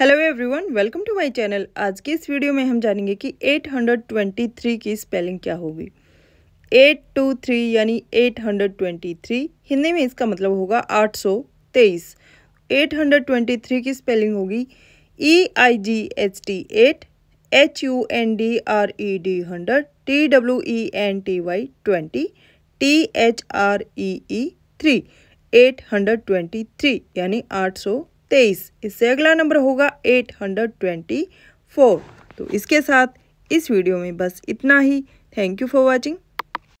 hello everyone welcome to my channel आज की इस वीडियो में हम जानेंगे कि 823 की स्पेलिंग क्या होगी 823 यानी 823 हिंदी में इसका मतलब होगा 823 823 की स्पेलिंग होगी E I G H T eight H U N D R E D hundred T W E N T Y twenty T H R E E three eight hundred twenty three यानी आठ सौ तेईस इससे अगला number होगा eight hundred twenty four तो इसके साथ इस वीडियो में बस इतना ही थैंक यू फॉर वॉचिंग